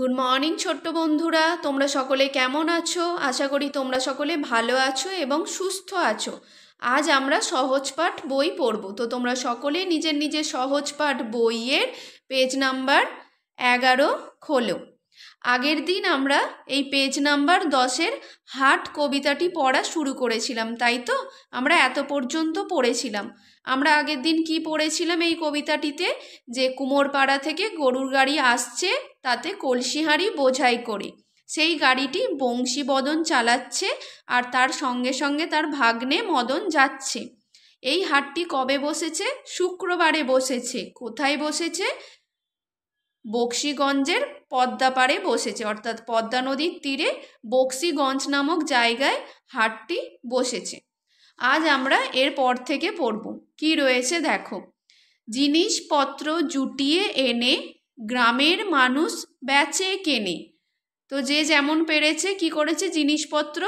good morning ছোট্ট বন্ধুরা তোমরা সকলে কেমন আছো আশা করি তোমরা সকলে ভালো আছো এবং সুস্থ আছো আজ আমরা সহজ পাঠ বই পড়ব তো তোমরা সকলে নিজের নিজের সহজ পাঠ বইয়ের পেজ নাম্বার এগারো খোলো আগের দিন আমরা এই পেজ নাম্বার দশের হাট কবিতাটি পড়া শুরু করেছিলাম তাই তো আমরা এত পর্যন্ত পড়েছিলাম আমরা আগের দিন কি পড়েছিলাম এই কবিতাটিতে যে কুমোরপাড়া থেকে গরুর গাড়ি আসছে তাতে কলসিহারি বোঝাই করে সেই গাড়িটি বংশীবদন চালাচ্ছে আর তার সঙ্গে সঙ্গে তার ভাগ্নে মদন যাচ্ছে এই হাটটি কবে বসেছে শুক্রবারে বসেছে কোথায় বসেছে বক্সিগঞ্জের পদ্মা পাড়ে বসেছে অর্থাৎ পদ্মা নদীর তীরে বক্সিগঞ্জ নামক জায়গায় হাটটি বসেছে আজ আমরা এর পর থেকে পড়ব কি রয়েছে দেখো জিনিসপত্র জুটিয়ে এনে গ্রামের মানুষ বেচে কেনে তো যে যেমন পেরেছে কি করেছে জিনিসপত্র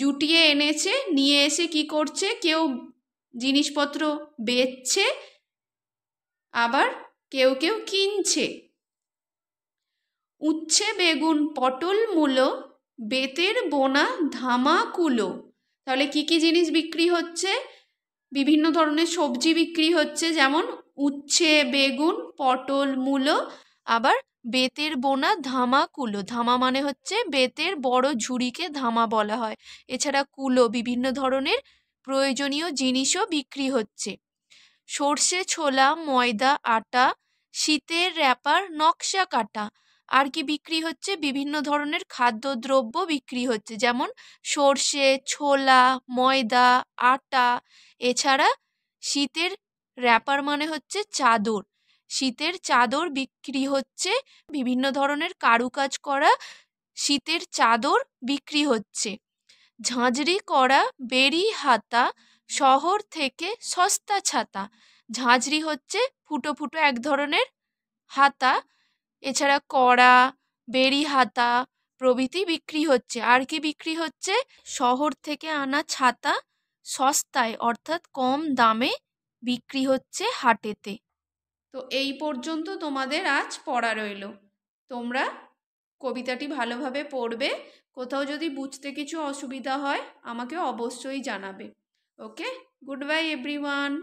জুটিয়ে এনেছে নিয়ে এসে কি করছে কেউ জিনিসপত্র বেচছে আবার কেউ কেউ কিনছে উচ্ছে বেগুন পটল মূলো বেতের বোনা ধামা কুলো তাহলে কি কি জিনিস বিক্রি হচ্ছে বিভিন্ন ধরনের সবজি বিক্রি হচ্ছে যেমন উচ্ছে বেগুন পটল মূলো আবার বেতের বোনা ধামা কুলো ধামা মানে হচ্ছে বেতের বড় ঝুড়িকে ধামা বলা হয় এছাড়া কুলো বিভিন্ন ধরনের প্রয়োজনীয় জিনিসও বিক্রি হচ্ছে সর্ষে ছোলা ময়দা আটা শীতের র্যাপার নকশা কাটা আর কি বিক্রি হচ্ছে বিভিন্ন ধরনের খাদ্যদ্রব্য বিক্রি হচ্ছে যেমন সর্ষে ছোলা ময়দা আটা এছাড়া শীতের র্যাপার মানে হচ্ছে চাদর শীতের চাদর বিক্রি হচ্ছে বিভিন্ন ধরনের কারুকাজ করা শীতের চাদর বিক্রি হচ্ছে ঝাঁঝরি করা বেরি হাতা শহর থেকে সস্তা ছাতা ঝাঁঝরি হচ্ছে ফুটো ফুটো এক ধরনের হাতা এছাড়া কড়া বেরি হাতা প্রভৃতি বিক্রি হচ্ছে আর কি বিক্রি হচ্ছে শহর থেকে আনা ছাতা সস্তায় অর্থাৎ কম দামে বিক্রি হচ্ছে হাটেতে তো এই পর্যন্ত তোমাদের আজ পড়া রইল তোমরা কবিতাটি ভালোভাবে পড়বে কোথাও যদি বুঝতে কিছু অসুবিধা হয় আমাকে অবশ্যই জানাবে ওকে গুড বাই এভরিওয়ান